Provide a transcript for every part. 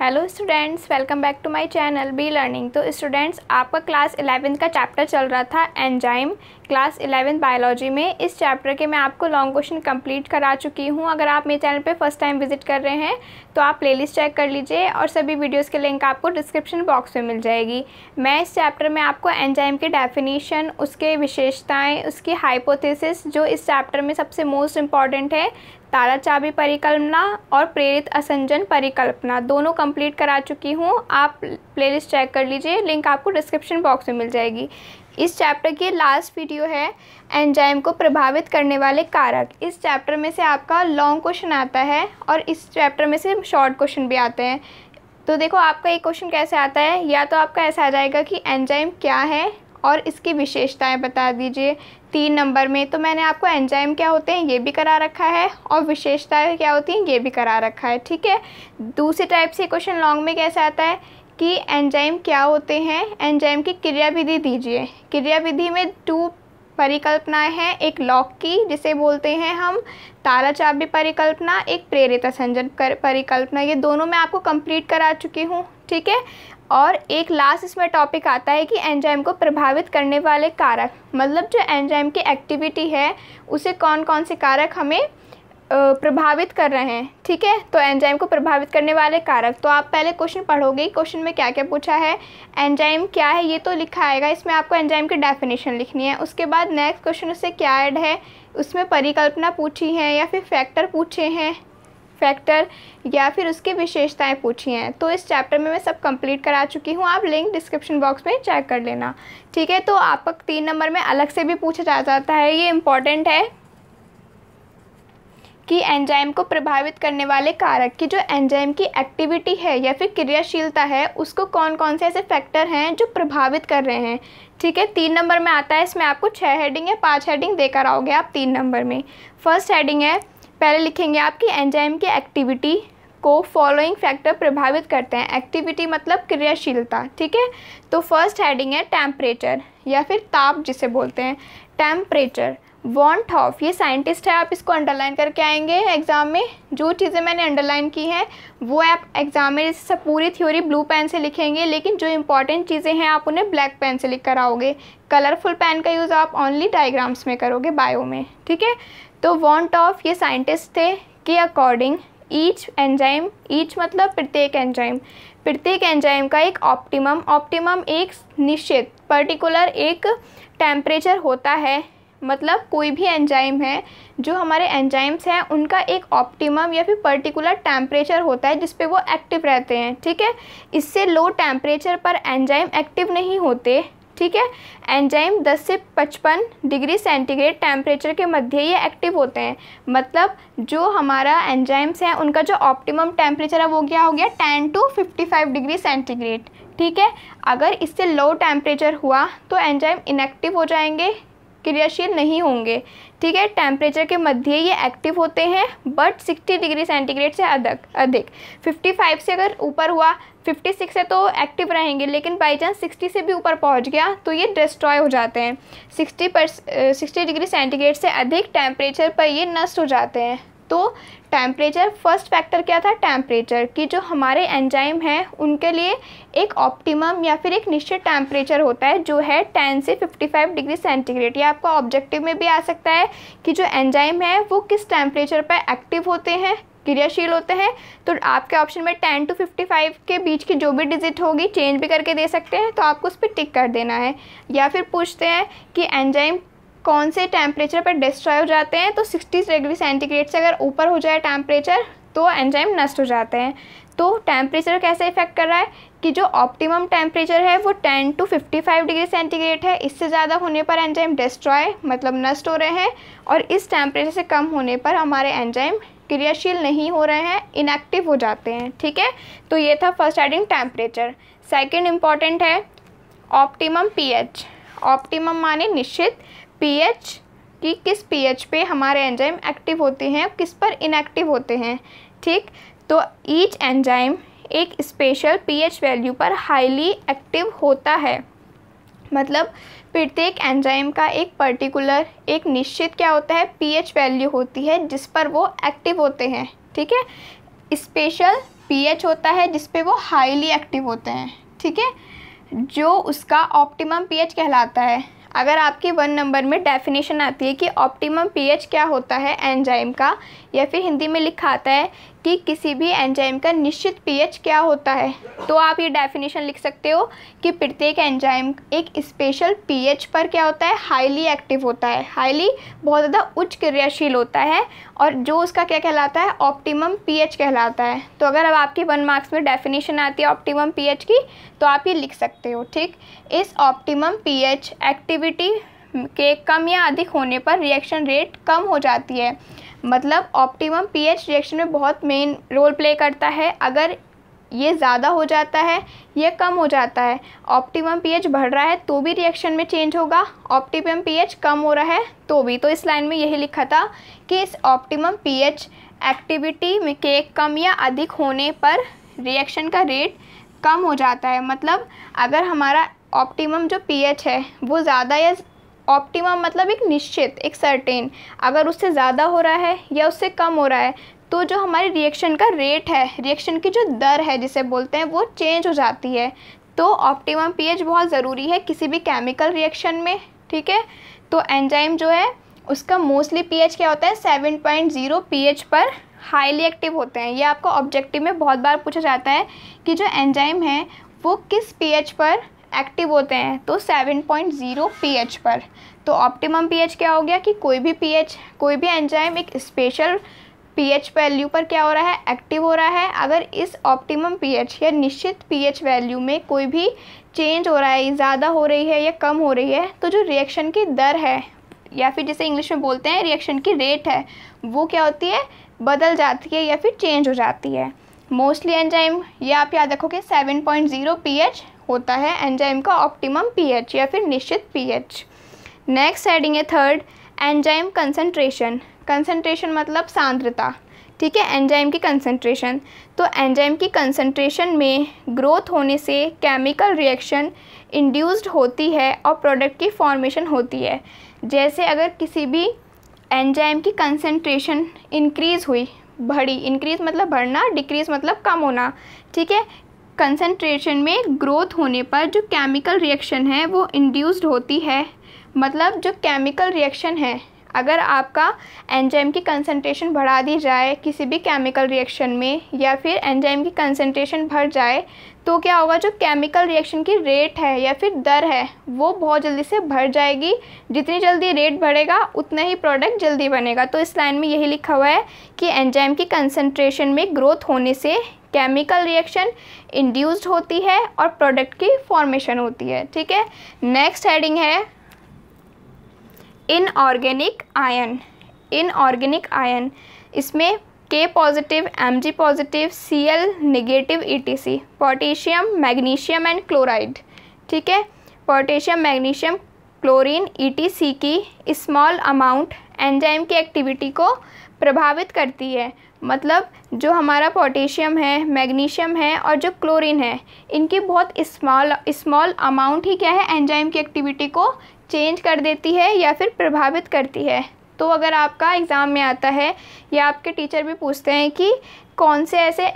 hello students welcome back to my channel B learning तो students आपका class eleventh का chapter चल रहा था एंजाइम क्लास इलेवेंथ बायोलॉजी में इस चैप्टर के मैं आपको लॉन्ग क्वेश्चन कंप्लीट करा चुकी हूँ अगर आप मेरे चैनल पे फर्स्ट टाइम विजिट कर रहे हैं तो आप प्लेलिस्ट चेक कर लीजिए और सभी वीडियोज़ के लिंक आपको डिस्क्रिप्शन बॉक्स में मिल जाएगी मैं इस चैप्टर में आपको एनजाइम के डेफिनीशन उसके विशेषताएँ उसकी हाइपोथिस जो इस चैप्टर में सबसे मोस्ट इम्पॉर्टेंट है तारा चाबी परिकल्पना और प्रेरित असंजन परिकल्पना दोनों कंप्लीट करा चुकी हूँ आप प्लेलिस्ट चेक कर लीजिए लिंक आपको डिस्क्रिप्शन बॉक्स में मिल जाएगी इस चैप्टर की लास्ट वीडियो है एंजाइम को प्रभावित करने वाले कारक इस चैप्टर में से आपका लॉन्ग क्वेश्चन आता है और इस चैप्टर में से शॉर्ट क्वेश्चन भी आते हैं तो देखो आपका ये क्वेश्चन कैसे आता है या तो आपका ऐसा आ जाएगा कि एंजाइम क्या है और इसकी विशेषताएं बता दीजिए तीन नंबर में तो मैंने आपको एंजाइम क्या होते हैं ये भी करा रखा है और विशेषताएं क्या होती हैं ये भी करा रखा है ठीक है दूसरे टाइप से क्वेश्चन लॉन्ग में कैसे आता है कि एंजाइम क्या होते हैं एंजाइम की क्रिया विधि दीजिए क्रिया विधि में टू परिकल्पनाएं हैं एक लॉक की जिसे बोलते हैं हम तारा चाबी परिकल्पना एक प्रेरित संजन परिकल्पना ये दोनों मैं आपको कंप्लीट करा चुकी हूँ ठीक है और एक लास्ट इसमें टॉपिक आता है कि एंजाइम को प्रभावित करने वाले कारक मतलब जो एंजाइम की एक्टिविटी है उसे कौन कौन से कारक हमें प्रभावित कर रहे हैं ठीक है तो एंजाइम को प्रभावित करने वाले कारक तो आप पहले क्वेश्चन पढ़ोगे क्वेश्चन में क्या क्या पूछा है एंजाइम क्या है ये तो लिखा आएगा इसमें आपको एंजाइम की डेफिनेशन लिखनी है उसके बाद नेक्स्ट क्वेश्चन उससे क्या ऐड है उसमें परिकल्पना पूछी है या फिर फैक्टर पूछे हैं फैक्टर या फिर उसकी विशेषताएं पूछी हैं तो इस चैप्टर में मैं सब कंप्लीट करा चुकी हूँ आप लिंक डिस्क्रिप्शन बॉक्स में चेक कर लेना ठीक है तो आपका तीन नंबर में अलग से भी पूछा जा जाता है ये इम्पॉर्टेंट है कि एंजाइम को प्रभावित करने वाले कारक की जो एंजाइम की एक्टिविटी है या फिर क्रियाशीलता है उसको कौन कौन से ऐसे फैक्टर हैं जो प्रभावित कर रहे हैं ठीक है तीन नंबर में आता है इसमें आपको छः हेडिंग या पांच हेडिंग देकर आओगे आप तीन नंबर में फर्स्ट हेडिंग है पहले लिखेंगे आपकी एंजाइम की एक्टिविटी को फॉलोइंग फैक्टर प्रभावित करते हैं एक्टिविटी मतलब क्रियाशीलता ठीक है तो फर्स्ट हेडिंग है टेम्परेचर या फिर ताप जिसे बोलते हैं टेम्परेचर वॉन्ट हॉफ ये साइंटिस्ट है आप इसको अंडरलाइन करके आएंगे एग्ज़ाम में जो चीज़ें मैंने अंडरलाइन की हैं वो आप एग्ज़ाम में जैसे सब पूरी थ्योरी ब्लू पेन से लिखेंगे लेकिन जो इंपॉर्टेंट चीज़ें हैं आप उन्हें ब्लैक पेन से लिख कर आओगे कलरफुल पेन का यूज़ आप ओनली डायग्राम्स में करोगे बायो में ठीक है तो वॉन्ट ऑफ ये साइंटिस्ट थे के अकॉर्डिंग ईच एंजाइम ईच मतलब प्रत्येक एंजाइम प्रत्येक एंजाइम का एक ऑप्टिमम ऑप्टिमम एक निश्चित पर्टिकुलर एक टेम्परेचर होता है मतलब कोई भी एंजाइम है जो हमारे एंजाइम्स हैं उनका एक ऑप्टिमम या फिर पर्टिकुलर टेम्परेचर होता है जिसपे वो एक्टिव रहते हैं ठीक है इससे लो टेम्परेचर पर एंजाइम एक्टिव नहीं होते ठीक है एंजाइम 10 से 55 डिग्री सेंटीग्रेड टेम्परेचर के मध्य ये एक्टिव होते हैं मतलब जो हमारा एंजाइम्स हैं उनका जो ऑप्टिमम टेम्परेचर है वो क्या हो गया 10 टू 55 डिग्री सेंटीग्रेड ठीक है अगर इससे लो टेम्परेचर हुआ तो एंजाइम इनएक्टिव हो जाएंगे क्रियाशील नहीं होंगे ठीक है टेम्परेचर के मध्य ये एक्टिव होते हैं बट 60 डिग्री सेंटीग्रेड से अधिक अधिक 55 से अगर ऊपर हुआ 56 से तो एक्टिव रहेंगे लेकिन बाई चांस सिक्सटी से भी ऊपर पहुंच गया तो ये डिस्ट्रॉय हो जाते हैं 60 पर सिक्सटी डिग्री सेंटीग्रेड से अधिक टेम्परेचर पर ये नष्ट हो जाते हैं तो टेम्परेचर फर्स्ट फैक्टर क्या था टेम्परेचर कि जो हमारे एंजाइम हैं उनके लिए एक ऑप्टिमम या फिर एक निश्चित टेम्परेचर होता है जो है 10 से 55 डिग्री सेंटीग्रेड या आपका ऑब्जेक्टिव में भी आ सकता है कि जो एंजाइम है वो किस टेम्परेचर पर एक्टिव होते हैं क्रियाशील होते हैं तो आपके ऑप्शन में टेन टू फिफ्टी फाइव के बीच की जो भी डिजिट होगी चेंज भी करके दे सकते हैं तो आपको उस पर टिक कर देना है या फिर पूछते हैं कि एंजाइम कौन से टेम्परेचर पर डिस्ट्रॉय हो जाते हैं तो 60 डिग्री सेंटीग्रेड से अगर ऊपर हो जाए टेम्परेचर तो एंजाइम नष्ट हो जाते हैं तो टेम्परेचर कैसे इफेक्ट कर रहा है कि जो ऑप्टिमम टेम्परेचर है वो 10 टू 55 डिग्री सेंटीग्रेड है इससे ज़्यादा होने पर एंजाइम डिस्ट्रॉय मतलब नष्ट हो रहे हैं और इस टेम्परेचर से कम होने पर हमारे एंजाइम क्रियाशील नहीं हो रहे हैं इनएक्टिव हो जाते हैं ठीक है तो ये था first heading temperature second important है ऑप्टिमम पी ऑप्टिमम माने निश्चित पीएच कि किस पीएच पे हमारे एंजाइम एक्टिव होते हैं किस पर इनएक्टिव होते हैं ठीक तो ईच एंजाइम एक स्पेशल पीएच वैल्यू पर हाईली एक्टिव होता है मतलब प्रत्येक एंजाइम का एक पर्टिकुलर एक निश्चित क्या होता है पीएच वैल्यू होती है जिस पर वो एक्टिव होते हैं ठीक है स्पेशल पीएच होता है जिस पे वो हाईली एक्टिव होते हैं ठीक है जो उसका ऑप्टिमम पीएच कहलाता है अगर आपकी वन नंबर में डेफिनेशन आती है कि ऑप्टिमम पीएच क्या होता है एंजाइम का या फिर हिंदी में लिखा आता है कि किसी भी एंजाइम का निश्चित पीएच क्या होता है तो आप ये डेफिनेशन लिख सकते हो कि प्रत्येक एंजाइम एक स्पेशल पीएच पर क्या होता है हाईली एक्टिव होता है हाईली बहुत ज़्यादा उच्च क्रियाशील होता है और जो उसका क्या कहलाता है ऑप्टिमम पीएच कहलाता है तो अगर अब आपकी वन मार्क्स में डेफिनेशन आती है ऑप्टिमम पी की तो आप ये लिख सकते हो ठीक इस ऑप्टिमम पी एक्टिविटी के कम या अधिक होने पर रिएक्शन रेट कम हो जाती है मतलब ऑप्टिमम पीएच रिएक्शन में बहुत मेन रोल प्ले करता है अगर ये ज़्यादा हो जाता है ये कम हो जाता है ऑप्टिमम पीएच बढ़ रहा है तो भी रिएक्शन में चेंज होगा ऑप्टिमम पीएच कम हो रहा है तो भी तो इस लाइन में यही लिखा था कि इस ऑप्टिमम पीएच एक्टिविटी में के कम या अधिक होने पर रिएक्शन का रेट कम हो जाता है मतलब अगर हमारा ऑप्टिमम जो पीएच है वो ज़्यादा या ऑप्टिमम मतलब एक निश्चित एक सर्टेन अगर उससे ज़्यादा हो रहा है या उससे कम हो रहा है तो जो हमारी रिएक्शन का रेट है रिएक्शन की जो दर है जिसे बोलते हैं वो चेंज हो जाती है तो ऑप्टिमम पीएच बहुत ज़रूरी है किसी भी केमिकल रिएक्शन में ठीक है तो एंजाइम जो है उसका मोस्टली पीएच क्या होता है सेवन पॉइंट जीरो पीएच पर हाईली एक्टिव होते हैं ये आपको ऑब्जेक्टिव में बहुत बार पूछा जाता है कि जो एंजाइम है वो किस पी पर एक्टिव होते हैं तो 7.0 पॉइंट पर तो ऑप्टिमम पीएच क्या हो गया कि कोई भी पीएच कोई भी एंजाइम एक स्पेशल पीएच वैल्यू पर क्या हो रहा है एक्टिव हो रहा है अगर इस ऑप्टिमम पीएच या निश्चित पीएच वैल्यू में कोई भी चेंज हो रहा है ज़्यादा हो रही है या कम हो रही है तो जो रिएक्शन की दर है या फिर जैसे इंग्लिश में बोलते हैं रिएक्शन की रेट है वो क्या होती है बदल जाती है या फिर चेंज हो जाती है मोस्टली एंजाइम ये या आप याद रखोगे 7.0 पीएच होता है एंजाइम का ऑप्टिमम पीएच या फिर निश्चित पीएच नेक्स्ट हेडिंग है थर्ड एंजाइम कंसंट्रेशन कंसंट्रेशन मतलब सांद्रता ठीक है एंजाइम की कंसंट्रेशन तो एंजाइम की कंसंट्रेशन में ग्रोथ होने से केमिकल रिएक्शन इंड्यूस्ड होती है और प्रोडक्ट की फॉर्मेशन होती है जैसे अगर किसी भी एंजाइम की कंसंट्रेशन इंक्रीज़ हुई बढ़ी इंक्रीज़ मतलब बढ़ना डिक्रीज़ मतलब कम होना ठीक है कंसनट्रेशन में ग्रोथ होने पर जो केमिकल रिएक्शन है वो इंड्यूस्ड होती है मतलब जो केमिकल रिएक्शन है अगर आपका एंजाइम की कंसनट्रेशन बढ़ा दी जाए किसी भी केमिकल रिएक्शन में या फिर एंजाइम की कंसनट्रेशन बढ़ जाए तो क्या होगा जो केमिकल रिएक्शन की रेट है या फिर दर है वो बहुत जल्दी से बढ़ जाएगी जितनी जल्दी रेट बढ़ेगा उतना ही प्रोडक्ट जल्दी बनेगा तो इस लाइन में यही लिखा हुआ है कि एंजाइम की कंसनट्रेशन में ग्रोथ होने से केमिकल रिएक्शन इंड्यूस्ड होती है और प्रोडक्ट की फॉर्मेशन होती है ठीक है नेक्स्ट हेडिंग है इनऑर्गेनिक आयन इनऑर्गेनिक आयन इसमें K positive M G positive C L negative E T C potassium magnesium and chloride ठीक है पोटेशियम मैग्नीशियम क्लोरीन ईटीसी की स्मॉल अमाउंट एंजाइम की एक्टिविटी को प्रभावित करती है मतलब जो हमारा पोटेशियम है मैग्नीशियम है और जो क्लोरीन है इनकी बहुत स्मॉल स्मॉल अमाउंट ही क्या है एंजाइम की एक्टिविटी को चेंज कर देती है या फिर प्रभावित करती है तो अगर आपका एग्ज़ाम में आता है या आपके टीचर भी पूछते हैं कि कौन से ऐसे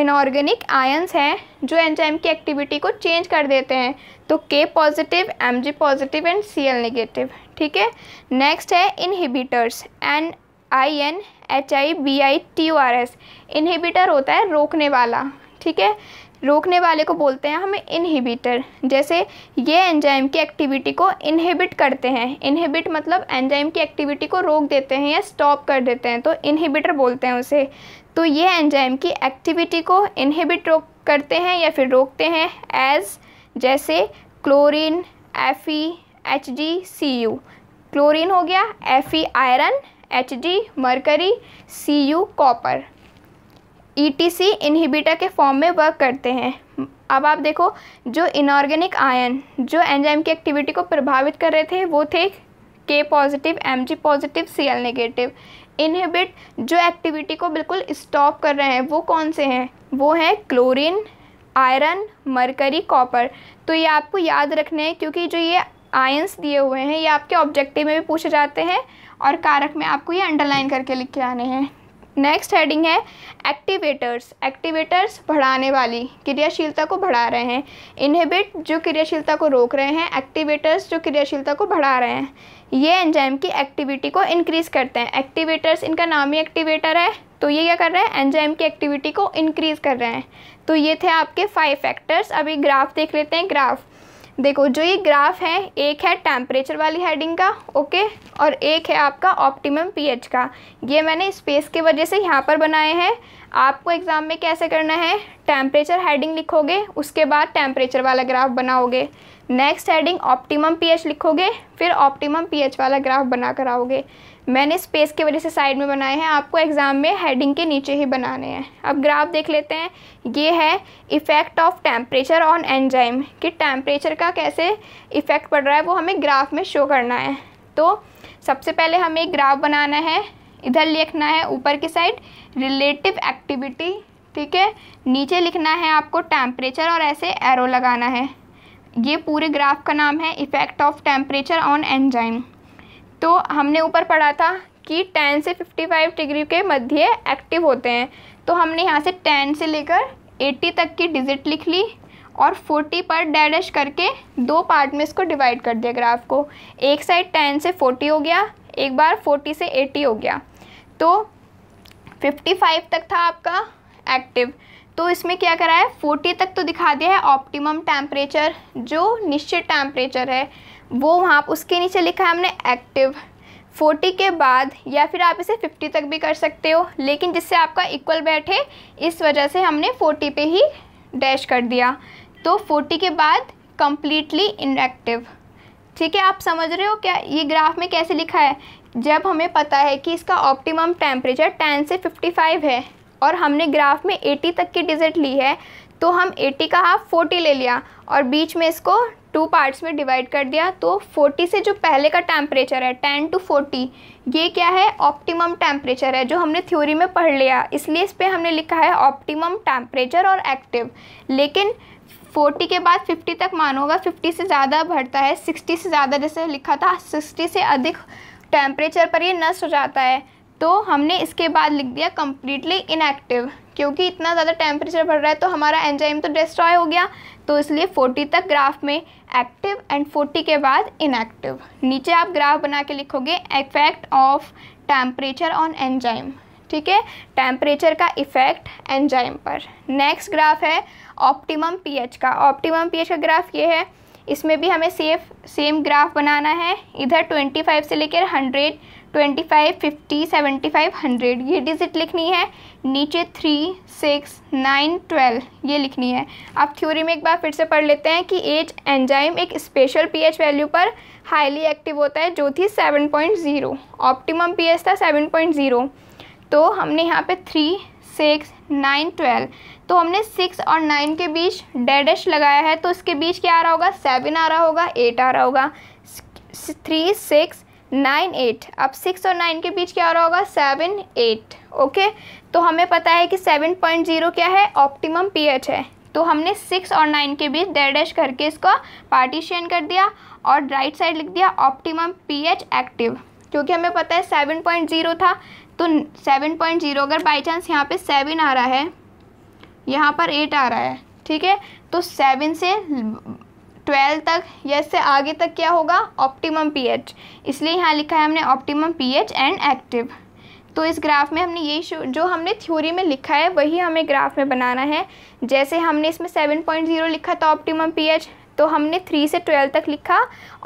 इनऑर्गेनिक आयंस हैं जो एंजाइम की एक्टिविटी को चेंज कर देते हैं तो K positive M G positive and C L negative ठीक है नेक्स्ट है inhibitors N I N H I B I T O R S inhibitor होता है रोकने वाला ठीक है रोकने वाले को बोलते हैं हमें इनहिबिटर जैसे ये एंजाइम की एक्टिविटी को इनहिबिट करते हैं इनहिबिट मतलब एंजाइम की एक्टिविटी को रोक देते हैं या स्टॉप कर देते हैं तो इनहिबिटर बोलते हैं उसे तो ये एंजाइम की एक्टिविटी को इनहिबिट रोक करते हैं या फिर रोकते हैं एज जैसे chlorine F E H G C U chlorine हो गया F E iron H G mercury C U copper E T C inhibitor के फॉर्म में वर्क करते हैं अब आप देखो जो इनऑर्गेनिक आयन जो एंजाइम की एक्टिविटी को प्रभावित कर रहे थे वो थे K positive M G positive C L negative inhibit जो एक्टिविटी को बिल्कुल स्टॉप कर रहे हैं वो कौन से हैं वो हैं क्लोरीन आयरन मरकरी कॉपर तो ये आपको याद रखने हैं क्योंकि जो ये आयंस दिए हुए हैं ये आपके ऑब्जेक्टिव में भी पूछे जाते हैं और कारक में आपको ये अंडरलाइन करके लिख के आने हैं नेक्स्ट हेडिंग है एक्टिवेटर्स एक्टिवेटर्स बढ़ाने वाली क्रियाशीलता को बढ़ा रहे हैं इनहिबिट जो क्रियाशीलता को रोक रहे हैं एक्टिवेटर्स जो क्रियाशीलता को बढ़ा रहे हैं ये एंजाइम की एक्टिविटी को इंक्रीज़ करते हैं एक्टिवेटर्स इनका नाम ही एक्टिवेटर है तो ये क्या कर रहे हैं एंजाइम की एक्टिविटी को इंक्रीज़ कर रहे हैं तो ये थे आपके फाइव फैक्टर्स अभी ग्राफ देख लेते हैं ग्राफ देखो जो ये ग्राफ है एक है टेम्परेचर वाली हेडिंग का ओके और एक है आपका ऑप्टिमम पीएच का ये मैंने स्पेस के वजह से यहाँ पर बनाए हैं आपको एग्ज़ाम में कैसे करना है टेम्परेचर हेडिंग लिखोगे उसके बाद टेम्परेचर वाला ग्राफ बनाओगे नेक्स्ट हेडिंग ऑप्टिमम पीएच लिखोगे फिर ऑप्टिमम पीएच वाला ग्राफ बना कर आओगे मैंने स्पेस की वजह से साइड में बनाए हैं आपको एग्ज़ाम में हेडिंग के नीचे ही बनाने हैं अब ग्राफ देख लेते हैं ये है effect of temperature on enzyme कि टेम्परेचर का कैसे इफ़ेक्ट पड़ रहा है वो हमें ग्राफ में शो करना है तो सबसे पहले हमें एक ग्राफ बनाना है इधर लिखना है ऊपर की साइड रिलेटिव एक्टिविटी ठीक है नीचे लिखना है आपको टेम्परेचर और ऐसे एरो लगाना है ये पूरे ग्राफ का नाम है effect of temperature on enzyme तो हमने ऊपर पढ़ा था कि 10 से 55 डिग्री के मध्य एक्टिव होते हैं तो हमने यहाँ से 10 से लेकर 80 तक की डिजिट लिख ली और 40 पर डैडश करके दो पार्ट में इसको डिवाइड कर दिया ग्राफ को एक साइड 10 से 40 हो गया एक बार 40 से 80 हो गया तो 55 तक था आपका एक्टिव तो इसमें क्या करा है 40 तक तो दिखा दिया है ऑप्टिमम टेम्परेचर जो निश्चित टेम्परेचर है वो वहाँ उसके नीचे लिखा है हमने एक्टिव फोर्टी के बाद या फिर आप इसे फिफ्टी तक भी कर सकते हो लेकिन जिससे आपका इक्वल बैठे इस वजह से हमने फोर्टी पे ही डैश कर दिया तो फोर्टी के बाद कम्प्लीटली इनएक्टिव ठीक है आप समझ रहे हो क्या ये ग्राफ में कैसे लिखा है जब हमें पता है कि इसका ऑप्टिमम टेम्परेचर 10 से 55 है और हमने ग्राफ में 80 तक की डिजिट ली है तो हम 80 का हाफ 40 ले लिया और बीच में इसको टू पार्ट्स में डिवाइड कर दिया तो 40 से जो पहले का टेम्परेचर है 10 टू 40 ये क्या है ऑप्टिमम टेम्परेचर है जो हमने थ्योरी में पढ़ लिया इसलिए इस पर हमने लिखा है ऑप्टिमम टेम्परेचर और एक्टिव लेकिन 40 के बाद 50 तक मानोगा 50 से ज़्यादा बढ़ता है 60 से ज़्यादा जैसे लिखा था 60 से अधिक टेम्परेचर पर ये नष्ट हो जाता है तो हमने इसके बाद लिख दिया कम्प्लीटली इनएक्टिव क्योंकि इतना ज़्यादा टेम्परेचर बढ़ रहा है तो हमारा एंजाइम तो डिस्ट्रॉय हो गया तो इसलिए 40 तक ग्राफ में एक्टिव एंड 40 के बाद इनएक्टिव नीचे आप ग्राफ बना के लिखोगे effect of temperature on enzyme ठीक है टेम्परेचर का इफेक्ट एंजाइम पर नेक्स्ट ग्राफ है ऑप्टिमम पीएच का ऑप्टिमम पीएच का ग्राफ ये है इसमें भी हमें सेफ सेम ग्राफ बनाना है इधर 25 से लेकर twenty five fifty seventy five hundred ये डिजिट लिखनी है नीचे थ्री सिक्स नाइन ट्वेल्व ये लिखनी है आप थ्योरी में एक बार फिर से पढ़ लेते हैं कि एच एंजाइम एक स्पेशल पीएच वैल्यू पर हाईली एक्टिव होता है जो थी seven point zero optimum P था सेवन पॉइंट ज़ीरो तो हमने यहाँ पे थ्री सिक्स नाइन ट्वेल्व तो हमने सिक्स और नाइन के बीच डेडेश लगाया है तो इसके बीच क्या आ रहा होगा सेवन आ रहा होगा एट आ रहा होगा थ्री सिक्स नाइन एट अब सिक्स और नाइन के बीच क्या हो रहा होगा सेवन एट ओके तो हमें पता है कि सेवन पॉइंट जीरो क्या है ऑप्टिमम पीएच है तो हमने सिक्स और नाइन के बीच डेढ़ डैश करके इसको पार्टीशन कर दिया और राइट साइड लिख दिया ऑप्टिमम पीएच एक्टिव क्योंकि हमें पता है सेवन पॉइंट ज़ीरो था तो सेवन पॉइंट ज़ीरो अगर बाई चांस यहाँ पर सेवन आ रहा है यहाँ पर एट आ रहा है ठीक है तो सेवन से ट्वेल्व तक या इससे आगे तक क्या होगा ऑप्टिमम पीएच इसलिए यहाँ लिखा है हमने ऑप्टिमम पीएच एंड एक्टिव तो इस ग्राफ में हमने यही जो हमने थ्योरी में लिखा है वही हमें ग्राफ में बनाना है जैसे हमने इसमें सेवन पॉइंट ज़ीरो लिखा था ऑप्टिमम पीएच तो हमने थ्री से ट्वेल्व तक लिखा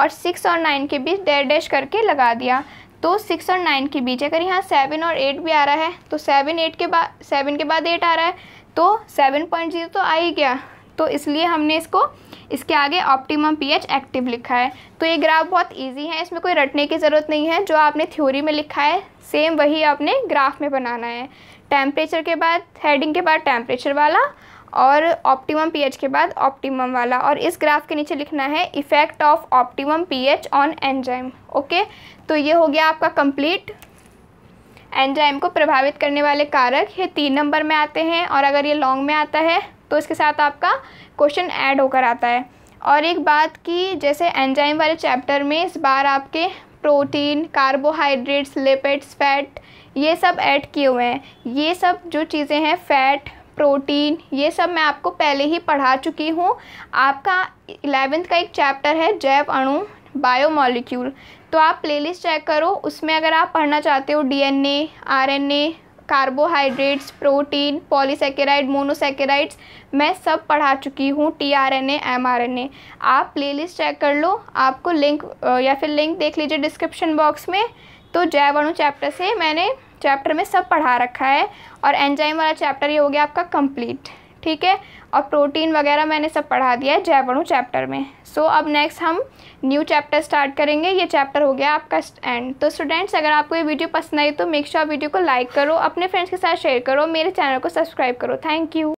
और सिक्स और नाइन के बीच डेढ़ डैश करके लगा दिया तो सिक्स और नाइन के बीच अगर यहाँ सेवन और एट भी आ रहा है तो सेवन एट के बाद सेवन के बाद एट आ रहा है तो सेवन पॉइंट ज़ीरो तो आ ही गया तो इसलिए हमने इसको इसके आगे ऑप्टिमम पीएच एक्टिव लिखा है तो ये ग्राफ बहुत इजी है इसमें कोई रटने की ज़रूरत नहीं है जो आपने थ्योरी में लिखा है सेम वही आपने ग्राफ में बनाना है टेम्परेचर के बाद हेडिंग के बाद टेम्परेचर वाला और ऑप्टिमम पीएच के बाद ऑप्टिमम वाला और इस ग्राफ के नीचे लिखना है effect of optimum pH on enzyme okay तो ये हो गया आपका कंप्लीट एंजाइम को प्रभावित करने वाले कारक ये तीन नंबर में आते हैं और अगर ये लॉन्ग में आता है तो इसके साथ आपका क्वेश्चन ऐड होकर आता है और एक बात की जैसे एंजाइम वाले चैप्टर में इस बार आपके प्रोटीन कार्बोहाइड्रेट्स लिपिड्स फैट ये सब ऐड किए हुए हैं ये सब जो चीज़ें हैं फैट प्रोटीन ये सब मैं आपको पहले ही पढ़ा चुकी हूँ आपका इलेवेंथ का एक चैप्टर है जैव अणु बायोमोलिक्यूल तो आप प्लेलिस्ट चेक करो उसमें अगर आप पढ़ना चाहते हो DNA RNA carbohydrates protein polysaccharide monosaccharides मैं सब पढ़ा चुकी हूँ T R N M R N A आप प्लेलिस्ट चेक कर लो आपको लिंक या फिर लिंक देख लीजिए डिस्क्रिप्शन बॉक्स में तो जय अणु चैप्टर से मैंने चैप्टर में सब पढ़ा रखा है और एंजाइम वाला चैप्टर ये हो गया आपका कंप्लीट ठीक है और प्रोटीन वगैरह मैंने सब पढ़ा दिया है जय अणु चैप्टर में सो so, अब नेक्स्ट हम न्यू चैप्टर स्टार्ट करेंगे ये चैप्टर हो गया आपका एंड तो स्टूडेंट्स अगर आपको ये वीडियो पसंद आई तो मेक श्योर वीडियो को लाइक करो अपने फ्रेंड्स के साथ शेयर करो मेरे चैनल को सब्सक्राइब करो थैंक यू